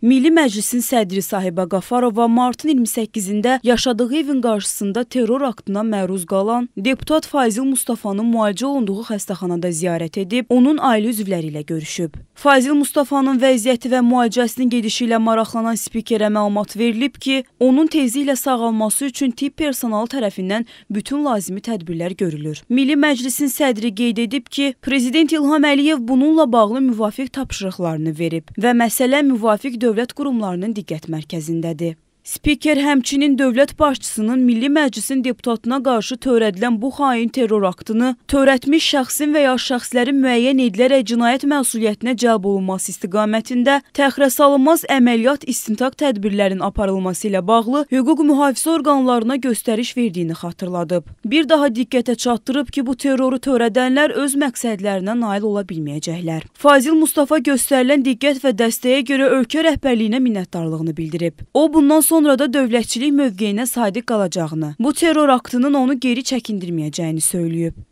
Milli Məclisin sədri Sahibə Qafarova martın 28-də yaşadığı evin qarşısında terror aktına məruz qalan deputat Faizil Mustafanın müalicə olunduğu xəstəxanada ziyarət edib, onun ailə üzvləri ilə görüşüb. Fazil Mustafanın vəziyyəti və müalicəsinin gedişi ilə maraqlanan spikerə məlumat verilib ki, onun tezliklə sağalması üçün tibb personalı tərəfindən bütün lazımi tədbirlər görülür. Milli Məclisin sədri qeyd edib ki, Prezident İlham Əliyev bununla bağlı müvafiq tapşırıqlarını verib və məsələ müvafiq dövlət qurumlarının diqqət mərkəzindədir. Spiker həmçinin dövlət başçısının Milli Məclisin deputatına qarşı törədilən bu xain terror aktını törətmiş şəxsin və ya şəxslərin müəyyən edilərək cinayət məsuliyyətinə cəlb olunması istiqamətində təxirəsalınmaz əməliyyat istintaq tədbirlərinin aparılması ilə bağlı hüquq mühafizə orqanlarına göstəriş verdiyini xatırladıb. Bir daha diqqətə çatdırıb ki, bu terroru törədənlər öz məqsədlərinə nail ola bilməyəcəklər. Fazil Mustafa göstərilən diqqət və dəstəyə görə ölkə rəhbərliyinə minnətdarlığını bildirib. O bundan sonra da dövlətçilik mövqeyinə sadiq qalacağını, bu terror aktının onu geri çəkindirməyəcəyini söyləyib.